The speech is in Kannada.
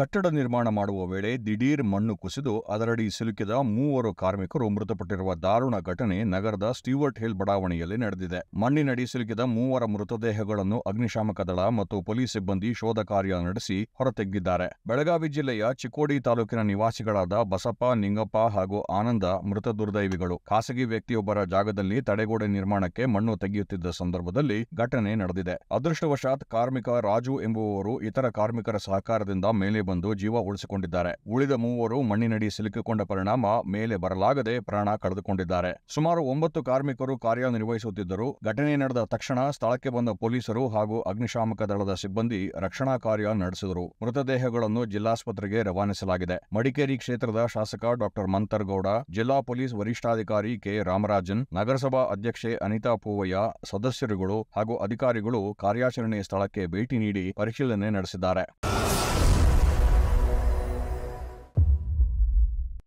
ಕಟ್ಟಡ ನಿರ್ಮಾಣ ಮಾಡುವ ವೇಳೆ ದಿಢೀರ್ ಮಣ್ಣು ಕುಸಿದು ಅದರಡಿ ಸಿಲುಕಿದ ಮೂವರು ಕಾರ್ಮಿಕರು ಮೃತಪಟ್ಟಿರುವ ದಾರುಣ ಘಟನೆ ನಗರದ ಸ್ಟೀವರ್ಟ್ ಹಿಲ್ ಬಡಾವಣೆಯಲ್ಲಿ ನಡೆದಿದೆ ಮಣ್ಣಿನಡಿ ಸಿಲುಕಿದ ಮೂವರ ಮೃತದೇಹಗಳನ್ನು ಅಗ್ನಿಶಾಮಕ ದಳ ಮತ್ತು ಪೊಲೀಸ್ ಸಿಬ್ಬಂದಿ ಶೋಧ ಕಾರ್ಯ ನಡೆಸಿ ಹೊರತೆಗ್ಗಿದ್ದಾರೆ ಬೆಳಗಾವಿ ಜಿಲ್ಲೆಯ ಚಿಕ್ಕೋಡಿ ತಾಲೂಕಿನ ನಿವಾಸಿಗಳಾದ ಬಸಪ್ಪ ನಿಂಗಪ್ಪ ಹಾಗೂ ಆನಂದ ಮೃತ ದುರ್ದೈವಿಗಳು ಖಾಸಗಿ ವ್ಯಕ್ತಿಯೊಬ್ಬರ ಜಾಗದಲ್ಲಿ ತಡೆಗೋಡೆ ನಿರ್ಮಾಣಕ್ಕೆ ಮಣ್ಣು ತೆಗೆಯುತ್ತಿದ್ದ ಸಂದರ್ಭದಲ್ಲಿ ಘಟನೆ ನಡೆದಿದೆ ಅದೃಷ್ಟವಶಾತ್ ಕಾರ್ಮಿಕ ರಾಜು ಎಂಬುವವರು ಇತರ ಕಾರ್ಮಿಕರ ಸಹಕಾರದಿಂದ ಮೇಲೆ ಬಂದು ಜೀವ ಉಳಿಸಿಕೊಂಡಿದ್ದಾರೆ ಉಳಿದ ಮೂವರು ಮಣ್ಣಿನಡಿ ಸಿಲುಕಿಕೊಂಡ ಪರಿಣಾಮ ಮೇಲೆ ಬರಲಾಗದೆ ಪ್ರಾಣ ಕಳೆದುಕೊಂಡಿದ್ದಾರೆ ಸುಮಾರು ಒಂಬತ್ತು ಕಾರ್ಮಿಕರು ಕಾರ್ಯನಿರ್ವಹಿಸುತ್ತಿದ್ದರು ಘಟನೆ ನಡೆದ ತಕ್ಷಣ ಸ್ಥಳಕ್ಕೆ ಬಂದ ಪೊಲೀಸರು ಹಾಗೂ ಅಗ್ನಿಶಾಮಕ ದಳದ ಸಿಬ್ಬಂದಿ ರಕ್ಷಣಾ ಕಾರ್ಯ ನಡೆಸಿದರು ಮೃತದೇಹಗಳನ್ನು ಜಿಲ್ಲಾಸ್ಪತ್ರೆಗೆ ರವಾನಿಸಲಾಗಿದೆ ಮಡಿಕೇರಿ ಕ್ಷೇತ್ರದ ಶಾಸಕ ಡಾಕ್ಟರ್ ಮಂತರ್ಗೌಡ ಜಿಲ್ಲಾ ಪೊಲೀಸ್ ವರಿಷ್ಠಾಧಿಕಾರಿ ಕೆ ರಾಮರಾಜನ್ ನಗರಸಭಾ ಅಧ್ಯಕ್ಷೆ ಅನಿತಾ ಪೂವಯ್ಯ ಸದಸ್ಯರುಗಳು ಹಾಗೂ ಅಧಿಕಾರಿಗಳು ಕಾರ್ಯಾಚರಣೆ ಸ್ಥಳಕ್ಕೆ ಭೇಟಿ ನೀಡಿ ಪರಿಶೀಲನೆ ನಡೆಸಿದ್ದಾರೆ